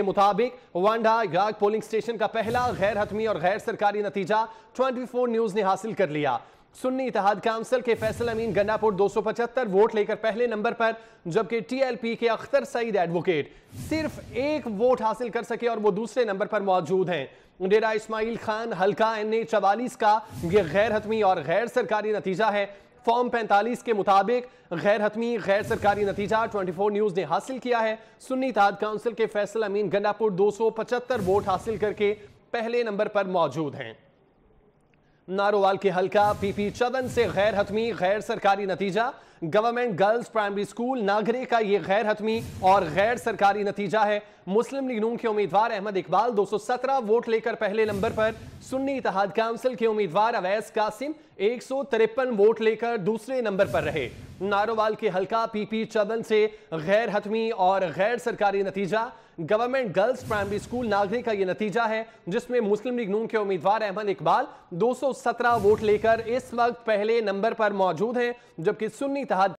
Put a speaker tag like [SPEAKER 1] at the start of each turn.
[SPEAKER 1] के मुताबिक Wanda ग्राग polling station का पहला गैर हतमी और गैर सरकारी नतीजा 24 न्यूज ने हासिल कर लिया सुन्नी इतिहाद काउंसिल के फैसल अमीन गन्नापुर 275 वोट लेकर पहले नंबर पर जबकि टीएलपी के अख्तर सईद एडवोकेट सिर्फ एक वोट हासिल कर सके और वो दूसरे नंबर पर मौजूद हैं डेरा इस्माइल खान हल्का एन ए चवालीस का यह गैर हतमी और गैर सरकारी नतीजा है फॉर्म 45 के मुताबिक गैर हतमी गैर सरकारी नतीजा 24 न्यूज ने हासिल किया है सुन्नी ताद काउंसिल के फैसल अमीन गंडापुर 275 वोट हासिल करके पहले नंबर पर मौजूद हैं नारोवाल के हल्का पीपी चदन से गैर हतमी गैर सरकारी नतीजा गवर्नमेंट गर्ल्स प्राइमरी स्कूल नागरे का यह गैर हतमी और गैर सरकारी नतीजा है मुस्लिम लीग नून के उम्मीदवार अहमद इकबाल 217 वोट लेकर पहले नंबर पर सुन्नी इतिहाद काउंसिल के उम्मीदवार अवैस कासिम एक वोट लेकर दूसरे नंबर पर रहे नारोवाल के हल्का पीपी चवन से गैर हतमी और गैर सरकारी नतीजा government girls primary school Nagri का यह नतीजा है जिसमें मुस्लिम लीग नून के उम्मीदवार अहमद इकबाल 217 वोट लेकर इस वक्त पहले नंबर पर मौजूद हैं जबकि सुन्नी इतिहाद